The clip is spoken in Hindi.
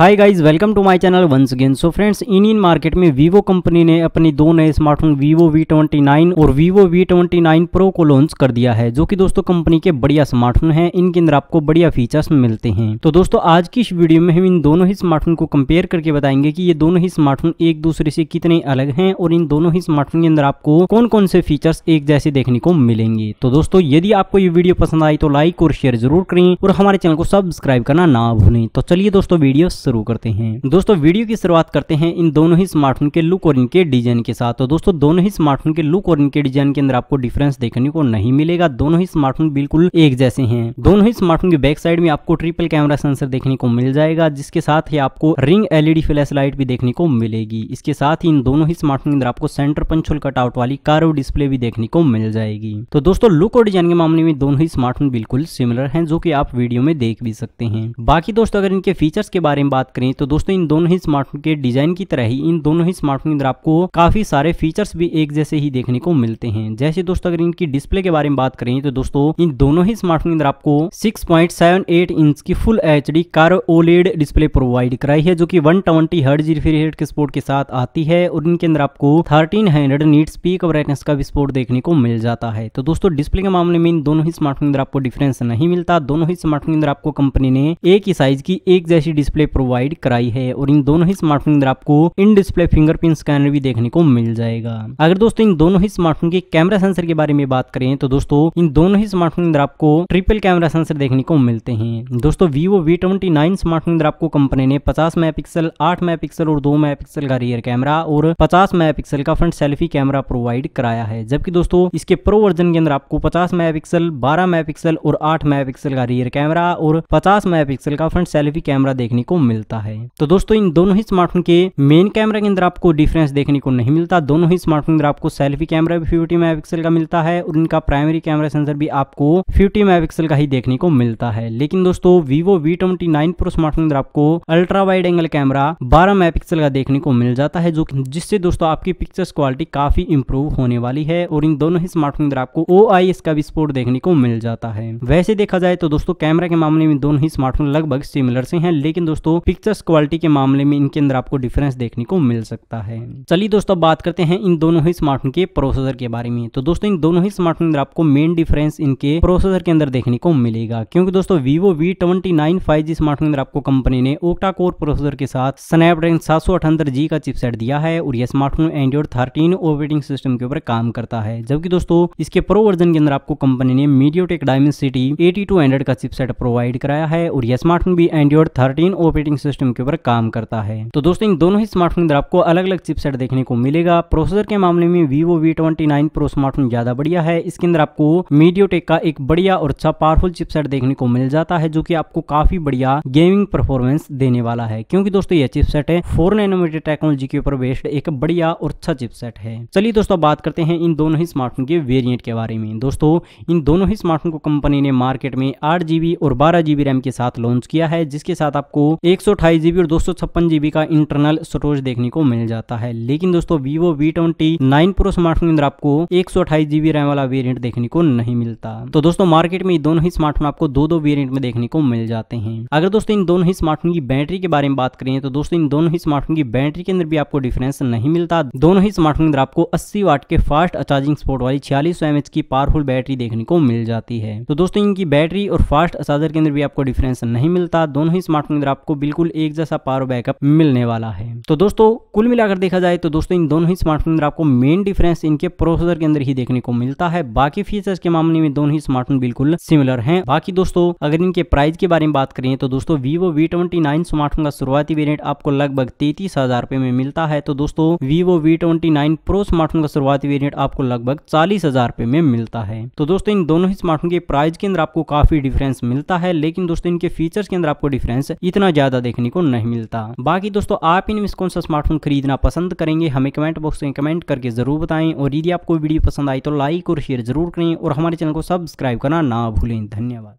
hi guys welcome to my channel once again so friends Indian market में वीवो कंपनी ने अपनी दो नए स्मार्टफोन वीवो नाइन और वीवो नाइन प्रो को लॉन्च कर दिया है जो कि दोस्तों कंपनी के बढ़िया स्मार्टफोन हैं इनके अंदर आपको बढ़िया फीचर्स मिलते हैं तो दोस्तों आज की इस वीडियो में हम इन दोनों ही स्मार्टफोन को कम्पेयर करके बताएंगे की ये दोनों ही स्मार्टफोन एक दूसरे से कितने अलग है और इन दोनों ही स्मार्टफोन के अंदर आपको कौन कौन से फीचर्स एक जैसे देखने को मिलेंगे तो दोस्तों यदि आपको ये वीडियो पसंद आई तो लाइक और शेयर जरूर करें और हमारे चैनल को सब्सक्राइब करना ना भूलें तो चलिए दोस्तों वीडियो शुरू करते हैं दोस्तों वीडियो की शुरुआत करते हैं इन दोनों ही स्मार्टफोन के लुक और इनके डिजाइन के साथ तो दोस्तों दोनों ही स्मार्टफोन के लुक और इनके डिजाइन के अंदर आपको डिफरेंस देखने को नहीं मिलेगा दोनों ही स्मार्टफोन बिल्कुल एक जैसे हैं दोनों ही स्मार्टफोन के बैक साइड में आपको ट्रिपल कैमरा सेंसर देखने को मिल जाएगा जिसके साथ ही आपको रिंग एलईडी फ्लैश लाइट भी देखने को मिलेगी इसके साथ ही इन दोनों ही स्मार्टफोन के अंदर आपको सेंटर पंचोल कटआउट वाली कारो डिस्प्ले भी देखने को मिल जाएगी तो दोस्तों लुक और डिजाइन के मामले में दोनों ही स्मार्टफोन बिल्कुल सिमिलर है जो की आप वीडियो में देख भी सकते हैं बाकी दोस्तों अगर इनके फीचर्स के बारे में बात करें तो दोस्तों इन दोनों ही स्मार्टफोन के डिजाइन की तरह ही इन दोनों ही स्मार्टफोन के अंदर आपको काफी सारे फीचर्स भी एक जैसे ही देखने को मिलते हैं जैसे दोस्तों अगर इनकी डिस्प्ले के बारे में बात करें तो दोस्तों इन दोनों ही स्मार्टफोन के अंदर आपको सिक्स इंच की फुल एच डी कार ओलेड डिस्प्ले प्रोवाइड कराई है जो की वन ट्वेंटी हर्ड के स्पोर्ट के साथ आती है और इनके अंदर आपको thirteen hundred nits peak brightness का विस्फोट देखने को मिल जाता है तो दोस्तों डिस्प्ले के मामले में इन दोनों ही स्मार्टफोन के अंदर आपको डिफरेंस नहीं मिलता दोनों ही स्मार्टफोन के अंदर आपको कंपनी ने एक ही साइज की एक जैसी डिस्प्ले प्रोवाइड कराई है और इन दोनों ही स्मार्टफोन अंदर आपको इन डिस्प्ले फिंगरप्रिंट स्कैनर भी देखने को मिल जाएगा अगर दोस्तों इन दोनों ही स्मार्टफोन के कैमरा सेंसर के बारे में बात करें तो दोस्तों इन दोनों ही स्मार्टफोन अंदर आपको ट्रिपल कैमरा सेंसर देखने को मिलते हैं दोस्तों Vivo V twenty nine smartphone अंदर आपको कंपनी ने पचास मेगा पिक्सल आठ मेगा पिक्सल और दो मेगा पिक्सल का रियर कैमरा और पचास मेगा पिक्सल का फ्रंट सेल्फी कैमरा प्रोवाइड कराया है जबकि दोस्तों इसके प्रो वर्जन के अंदर आपको पचास मेगा पिक्सल बारह मेगा पिक्सल और आठ मेगा पिक्सल का रियर कैमरा और पचास मेगा पिक्सल का फ्रंट सेल्फी कैमरा देखने को मिलता है तो दोस्तों इन दोनों ही स्मार्टफोन के मेन कैमरा के अंदर आपको डिफरेंस देखने को नहीं मिलता दोनों ही स्मार्टफोन के अंदर आपको सेल्फी कैमरा भी फिफ्टी मेगा का मिलता है और इनका प्राइमरी कैमरा सेंसर भी आपको फिफ्टी मेगा का ही देखने को मिलता है लेकिन दोस्तों Vivo V twenty nine pro smartphone अंदर आपको अल्ट्रा वाइड एंगल कैमरा बारह मेगा का देखने को मिल जाता है जो जिससे दोस्तों आपकी पिक्चर्स क्वालिटी काफी इंप्रूव होने वाली है और इन दोनों ही स्मार्टफोन अंदर आपको ओ का भी स्पोर्ट देखने को मिल जाता है वैसे देखा जाए तो दोस्तों कैमरा के मामले में दोनों ही स्मार्टफोन लगभग सिमिलर से हैं लेकिन दोस्तों पिक्चर्स क्वालिटी के मामले में इनके अंदर आपको डिफरेंस देखने को मिल सकता है चलिए दोस्तों बात करते हैं इन दोनों ही स्मार्टफोन के प्रोसेसर के बारे में तो दोस्तों इन दोनों ही स्मार्टफोन अंदर आपको मेन डिफरेंस इनके प्रोसेसर के अंदर देखने को मिलेगा क्योंकि दोस्तों Vivo V twenty nine five G smartphone अंदर आपको कंपनी ने ओक्टा कोर प्रोसेसर के साथ स्नैपड्रैगन सात सौ अठहत्तर जी का चिपसेट दिया है और यह smartphone Android thirteen operating system के ऊपर काम करता है जबकि दोस्तों इसके प्रो वर्जन के अंदर आपको कंपनी ने MediaTek Dimensity eighty two hundred का चिपसेट प्रोवाइड कराया है और यह स्मार्टफोन भी Android thirteen operating operating system के ऊपर काम करता है तो दोस्तों इन दोनों ही स्मार्टफोन अंदर आपको अलग अलग चिपसेट देखने को मिलेगा प्रोसेसर के मामले में Vivo V twenty pro smartphone ज्यादा बढ़िया है इसके अंदर आपको मीडियो का एक बढ़िया और अच्छा पावरफुल चिपसेट देखने को मिल जाता है जो की आपको काफी बढ़िया गेमिंग परफॉर्मेंस देने वाला है क्योंकि दोस्तों यह चिपसेट है फोर नाइनोमीटर टेक्नोलॉजी के ऊपर बेस्ड एक बढ़िया और अच्छा चिपसेट है चलिए दोस्तों बात करते हैं इन दोनों ही स्मार्टफोन के वेरियंट के बारे में दोस्तों इन दोनों ही स्मार्टफोन को कंपनी ने मार्केट में आठ जीबी और बारह जीबी रैम के साथ लॉन्च किया है जिसके साथ आपको एक एक सौ और दो सौ का इंटरनल स्टोरेज देखने को मिल जाता है लेकिन दोस्तों Vivo V twenty nine pro smartphone के अंदर आपको एक सौ रैम वाला वेरियंट देखने को नहीं मिलता तो दोस्तों मार्केट में दोनों ही स्मार्टफोन आपको दो दो वेरियंट में देखने को मिल जाते हैं अगर दोस्तों इन दोनों ही स्मार्टफोन की बैटरी के बारे में बात करें तो दोस्तों इन दोनों ही स्मार्टफोन की बैटरी के अंदर भी आपको डिफरेंस नहीं मिलता दोनों ही स्मार्टफोन के अंदर आपको अस्सी वाट के फास्ट चार्जिंग स्पोर्ट वाली छियालीस सौ की पावरफुल बैटरी देखने को मिल जाती है तो दोस्तों इनकी बैटरी और फास्ट चार्जर के अंदर भी आपको डिफरेंस नहीं मिलता दोनों ही स्मार्टफोन के अंदर आपको बिल्कुल एक जैसा पावर बैकअप मिलने वाला है तो दोस्तों कुल मिलाकर देखा जाए तो दोस्तों इन दोनों ही स्मार्टफोन अंदर आपको मेन डिफरेंस इनके प्रोसेसर के अंदर ही देखने को मिलता है बाकी फीचर्स के मामले में दोनों ही स्मार्टफोन बिल्कुल सिमिलर है बाकी दोस्तों अगर इनके प्राइस के बारे में बात करें तो दोस्तों Vivo V twenty nine smartphone का शुरुआती वेरियंट आपको लगभग तैतीस हजार रुपए में मिलता है तो दोस्तों Vivo V twenty nine pro smartphone का शुरुआती वेरियंट आपको लगभग चालीस हजार रुपए में मिलता है तो दोस्तों इन दोनों ही स्मार्टफोन के प्राइस के अंदर आपको काफी डिफरेंस मिलता है लेकिन दोस्तों इनके फीचर्स के अंदर आपको डिफरेंस इतना ज्यादा ज्यादा देखने को नहीं मिलता बाकी दोस्तों आप इनमें कौन सा स्मार्टफोन खरीदना पसंद करेंगे हमें कमेंट बॉक्स में कमेंट करके जरूर बताएं और यदि आपको वीडियो पसंद आई तो लाइक और शेयर जरूर करें और हमारे चैनल को सब्सक्राइब करना ना भूलें धन्यवाद